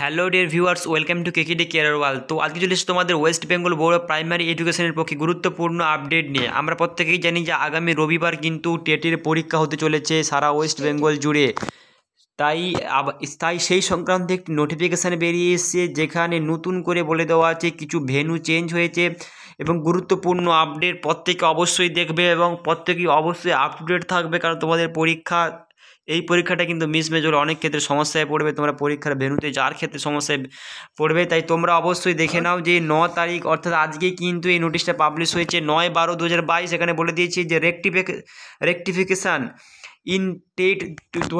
hello dear viewers welcome to KKD wall তো আজকে চলে এসে তোমাদের West Bengal Board of Primary এডুকেশনের পক্ষে গুরুত্বপূর্ণ আপডেট নিয়ে আমরা প্রত্যেকেই জানি যে আগামী রবিবার কিন্তু টেটের পরীক্ষা হতে চলেছে সারা ওয়েস্ট বেঙ্গল জুড়ে তাই তাই সেই সংক্রান্ত একটি নোটিফিকেশান বেরিয়ে এসেছে যেখানে নতুন করে বলে দেওয়া আছে কিছু ভেনু চেঞ্জ হয়েছে এবং গুরুত্বপূর্ণ আপডেট প্রত্যেকে অবশ্যই দেখবে এবং প্রত্যেকেই অবশ্যই আপ টু ডেট থাকবে কারণ তোমাদের পরীক্ষা এই পরীক্ষাটা কিন্তু মিসম্যাচ হলে অনেক ক্ষেত্রে সমস্যায় পড়বে তোমরা পরীক্ষার ভেনুতে যার ক্ষেত্রে সমস্যায় পড়বে তাই তোমরা অবশ্যই দেখে নাও যে ন তারিখ অর্থাৎ আজকে কিন্তু এই নোটিশটা পাবলিশ হয়েছে নয় বারো দু এখানে বলে দিয়েছি যে রেকটিফিকে রেকটিফিকেশান ইন টেট দু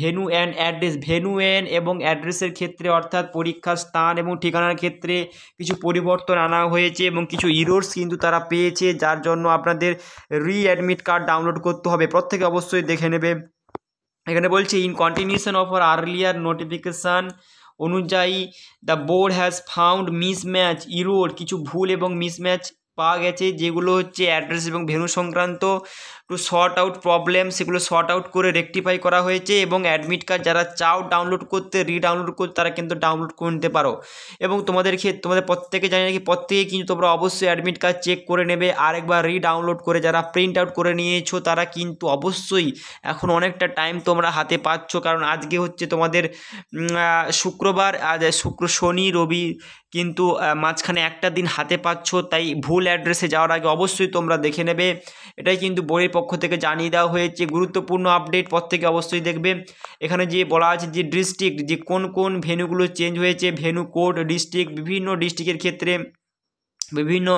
venue and address venue and এবং অ্যাড্রেসের ক্ষেত্রে অর্থাৎ পরীক্ষার স্থান এবং ঠিকানার ক্ষেত্রে কিছু পরিবর্তন আনা হয়েছে এবং কিছু ইরোর্স কিন্তু তারা পেয়েছে যার জন্য আপনাদের রিঅ্যাডমিট কার্ড ডাউনলোড করতে হবে প্রত্যেকে অবশ্যই দেখে নেবে এখানে বলছে in continuation of earlier notification অনুযায়ী the board has found mismatch errored কিছু ভুল এবং মিসম্যাচ পাওয়া গেছে যেগুলো হচ্ছে অ্যাড্রেস এবং ভেনু সংক্রান্ত একটু শর্ট আউট প্রবলেম সেগুলো শর্ট আউট করে রেকটিফাই করা হয়েছে এবং অ্যাডমিট কার্ড যারা চাও ডাউনলোড করতে রিডাউনলোড করতে তারা কিন্তু ডাউনলোড করে নিতে পারো এবং তোমাদের ক্ষেত্রে তোমাদের প্রত্যেকে জানি নাকি প্রত্যেকে কিন্তু তোমরা অবশ্যই অ্যাডমিট কার্ড চেক করে নেবে আরেকবার রিডাউনলোড করে যারা প্রিন্ট আউট করে নিয়েছো তারা কিন্তু অবশ্যই এখন অনেকটা টাইম তোমরা হাতে পাচ্ছ কারণ আজকে হচ্ছে তোমাদের শুক্রবার আজ শুক্র শনি রবি কিন্তু মাঝখানে একটা দিন হাতে পাচ্ছ তাই ভুল ফুল অ্যাড্রেসে যাওয়ার আগে অবশ্যই তোমরা দেখে নেবে এটাই কিন্তু বইয়ের পক্ষ থেকে জানিয়ে দেওয়া হয়েছে গুরুত্বপূর্ণ আপডেট থেকে অবশ্যই দেখবে এখানে যে বলা আছে যে ডিস্ট্রিক্ট যে কোন কোন ভেনুগুলো চেঞ্জ হয়েছে ভেনু কোড ডিস্ট্রিক্ট বিভিন্ন ডিস্ট্রিক্টের ক্ষেত্রে বিভিন্ন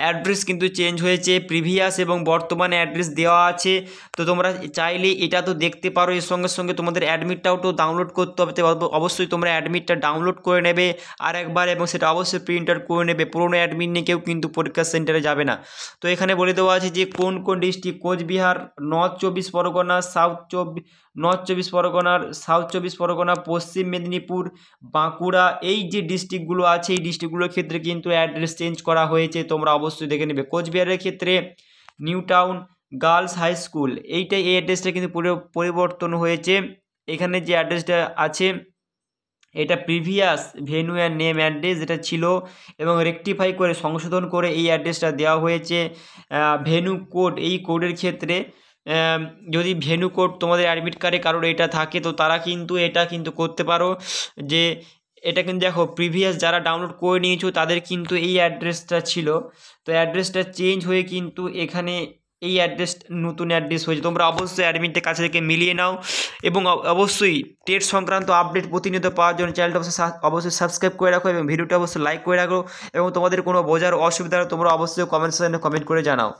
অ্যাড্রেস কিন্তু চেঞ্জ হয়েছে প্রিভিয়াস এবং বর্তমানে অ্যাড্রেস দেওয়া আছে তো তোমরা চাইলে এটা তো দেখতে পারো এর সঙ্গে সঙ্গে তোমাদের অ্যাডমিটটাও তো ডাউনলোড করতে হবে অবশ্যই তোমরা অ্যাডমিটটা ডাউনলোড করে নেবে আর একবার এবং সেটা অবশ্যই প্রিন্ট আউট করে নেবে পুরোনো অ্যাডমিট নিয়ে কেউ কিন্তু পরীক্ষা সেন্টারে যাবে না তো এখানে বলে দেওয়া আছে যে কোন কোন ডিস্ট্রিক্ট কোচবিহার নর্থ চব্বিশ পরগনা সাউথ চব্বিশ নর্থ চব্বিশ পরগনার সাউথ চব্বিশ পরগনা পশ্চিম মেদিনীপুর বাঁকুড়া এই যে ডিস্ট্রিক্টগুলো আছে এই ডিস্ট্রিক্টগুলোর ক্ষেত্রে কিন্তু অ্যাড্রেস চেঞ্জ করা হয়েছে তোমরা অবশ্যই দেখে নেবে কোচবিহারের ক্ষেত্রে New Town Girls High School এইটাই এই অ্যাড্রেসটা কিন্তু পরিবর্তন হয়েছে এখানে যে অ্যাড্রেসটা আছে এটা previous venue and name address এটা ছিল এবং রেকটিফাই করে সংশোধন করে এই অ্যাড্রেসটা দেওয়া হয়েছে ভেনু কোড এই কোডের ক্ষেত্রে যদি ভেনু কোড তোমাদের অ্যাডমিট কার্ডে কারোর এটা থাকে তো তারা কিন্তু এটা কিন্তু করতে পারো যে এটা কিন্তু দেখো প্রিভিয়াস যারা ডাউনলোড করে নিয়েছো তাদের কিন্তু এই অ্যাড্রেসটা ছিল তো অ্যাড্রেসটা চেঞ্জ হয়ে কিন্তু এখানে এই অ্যাড্রেস নতুন অ্যাড্রেস হয়েছে তোমরা অবশ্যই অ্যাডমিনটা কাছে থেকে মিলিয়ে নাও এবং অবশ্যই টেট সংক্রান্ত আপডেট প্রতিনিয়ত পাওয়ার জন্য চ্যানেলটা অবশ্যই অবশ্যই সাবস্ক্রাইব করে রাখো এবং ভিডিওটা অবশ্যই লাইক করে রাখো এবং তোমাদের কোনো বোঝার অসুবিধা তোমরা অবশ্যই কমেন্ট সেকশনে কমেন্ট করে জানাও